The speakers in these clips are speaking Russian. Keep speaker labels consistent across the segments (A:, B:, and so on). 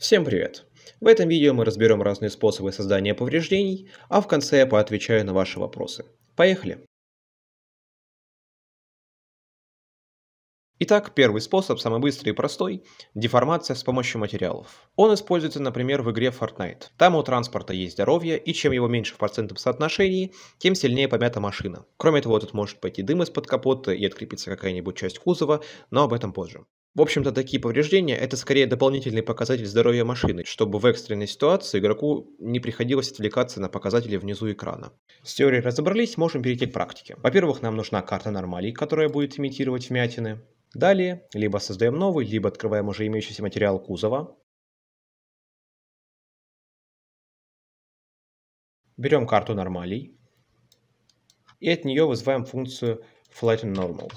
A: Всем привет! В этом видео мы разберем разные способы создания повреждений, а в конце я поотвечаю на ваши вопросы. Поехали! Итак, первый способ, самый быстрый и простой – деформация с помощью материалов. Он используется, например, в игре Fortnite. Там у транспорта есть здоровье, и чем его меньше в процентном соотношении, тем сильнее помята машина. Кроме того, тут может пойти дым из-под капота и открепится какая-нибудь часть кузова, но об этом позже. В общем-то, такие повреждения – это скорее дополнительный показатель здоровья машины, чтобы в экстренной ситуации игроку не приходилось отвлекаться на показатели внизу экрана. С теорией разобрались, можем перейти к практике. Во-первых, нам нужна карта нормалей, которая будет имитировать вмятины. Далее, либо создаем новый, либо открываем уже имеющийся материал кузова. Берем карту нормалей и от нее вызываем функцию flatten normal.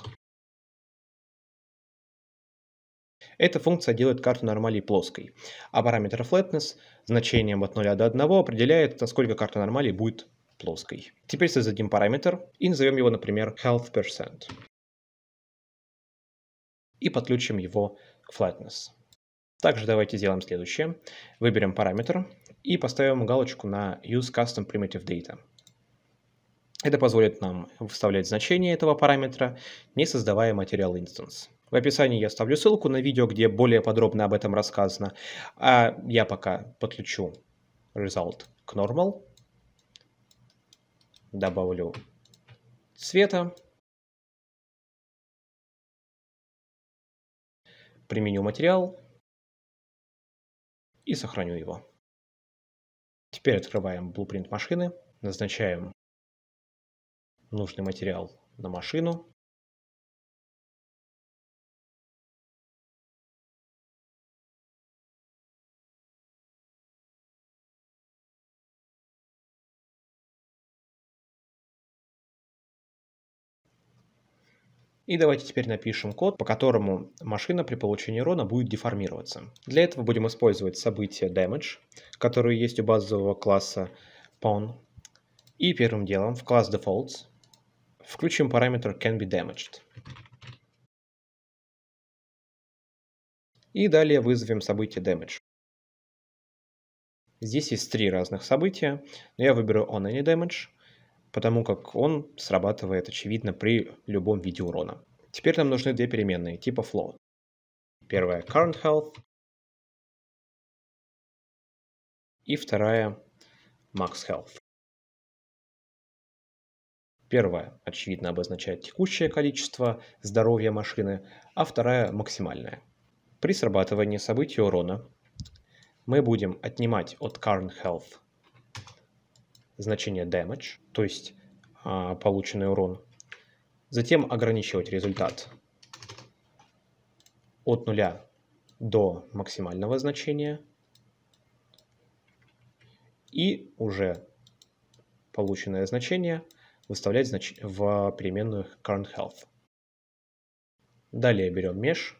A: Эта функция делает карту нормалей плоской, а параметр flatness значением от 0 до 1 определяет, насколько карта нормалей будет плоской. Теперь создадим параметр и назовем его, например, health%. percent И подключим его к flatness. Также давайте сделаем следующее. Выберем параметр и поставим галочку на Use Custom Primitive Data. Это позволит нам выставлять значение этого параметра, не создавая материал instance. В описании я оставлю ссылку на видео, где более подробно об этом рассказано. А я пока подключу result к normal. Добавлю цвета.
B: Применю материал и сохраню его. Теперь открываем blueprint машины, назначаем нужный материал на машину
A: И давайте теперь напишем код, по которому машина при получении урона будет деформироваться. Для этого будем использовать событие damage, которое есть у базового класса pawn. И первым делом в класс defaults включим параметр can be damaged. И далее вызовем событие damage. Здесь есть три разных события, но я выберу on any damage – потому как он срабатывает, очевидно, при любом виде урона. Теперь нам нужны две переменные типа float. Первая current health
B: и вторая max health.
A: Первая, очевидно, обозначает текущее количество здоровья машины, а вторая – максимальное. При срабатывании события урона мы будем отнимать от current health значение damage, то есть а, полученный урон. Затем ограничивать результат от нуля до максимального значения. И уже полученное значение выставлять знач... в переменную current health. Далее берем mesh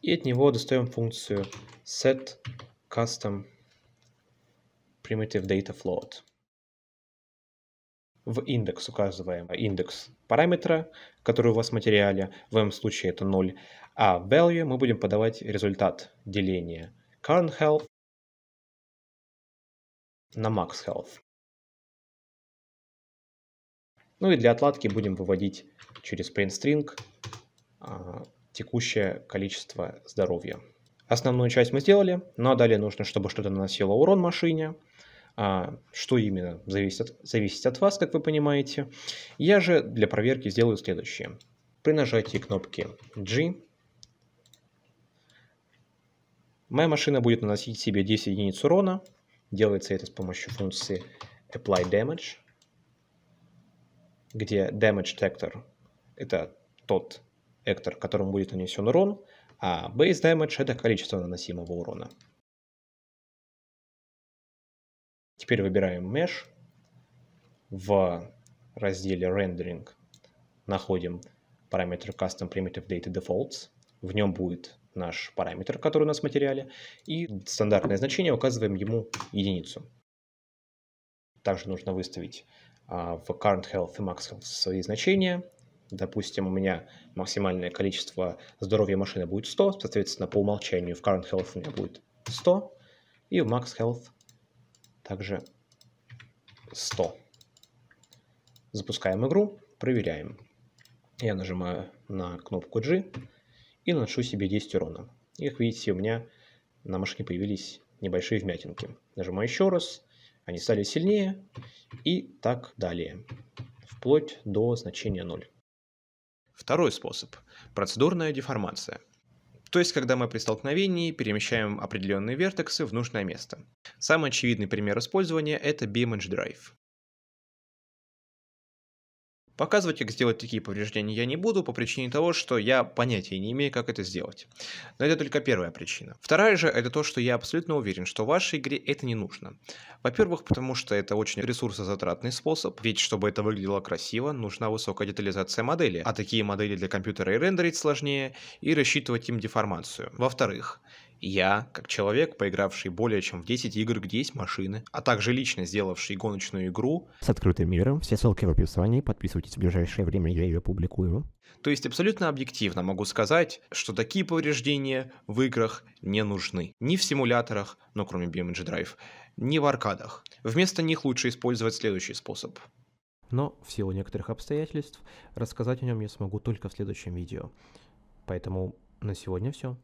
A: и от него достаем функцию set custom primitive data float. В индекс указываем индекс параметра, который у вас в материале, в моем случае это 0, а в value мы будем подавать результат деления current health на max health. Ну и для отладки будем выводить через print string а, текущее количество здоровья. Основную часть мы сделали, но ну, а далее нужно, чтобы что-то наносило урон машине. А что именно, зависит от, зависит от вас, как вы понимаете. Я же для проверки сделаю следующее. При нажатии кнопки G моя машина будет наносить себе 10 единиц урона. Делается это с помощью функции Apply Damage, где Damage Detector – это тот вектор, которому будет нанесен урон, а base damage это количество наносимого урона. Теперь выбираем mesh. В разделе rendering находим параметр custom primitive data defaults. В нем будет наш параметр, который у нас в материале, и стандартное значение указываем ему единицу. Также нужно выставить а, в current health и max health свои значения, допустим, у меня максимальное количество здоровья машины будет 100, соответственно, по умолчанию в current health у меня будет 100, и в max health также 100. Запускаем игру, проверяем. Я нажимаю на кнопку G и наношу себе 10 урона. И, как видите, у меня на машине появились небольшие вмятинки. Нажимаю еще раз, они стали сильнее и так далее, вплоть до значения 0. Второй способ – процедурная деформация. То есть, когда мы при столкновении перемещаем определенные вертексы в нужное место. Самый очевидный пример использования – это BMH Drive. Показывать, как сделать такие повреждения я не буду, по причине того, что я понятия не имею, как это сделать. Но это только первая причина. Вторая же, это то, что я абсолютно уверен, что в вашей игре это не нужно. Во-первых, потому что это очень ресурсозатратный способ, ведь чтобы это выглядело красиво, нужна высокая детализация модели, а такие модели для компьютера и рендерить сложнее, и рассчитывать им деформацию. Во-вторых, я, как человек, поигравший более чем в 10 игр, где есть машины, а также лично сделавший гоночную игру... С открытым миром, все ссылки в описании, подписывайтесь, в ближайшее время я ее публикую. То есть абсолютно объективно могу сказать, что такие повреждения в играх не нужны. Ни в симуляторах, но ну, кроме BMG Drive, ни в аркадах. Вместо них лучше использовать следующий способ. Но в силу некоторых обстоятельств рассказать о нем я смогу только в следующем видео. Поэтому на сегодня все.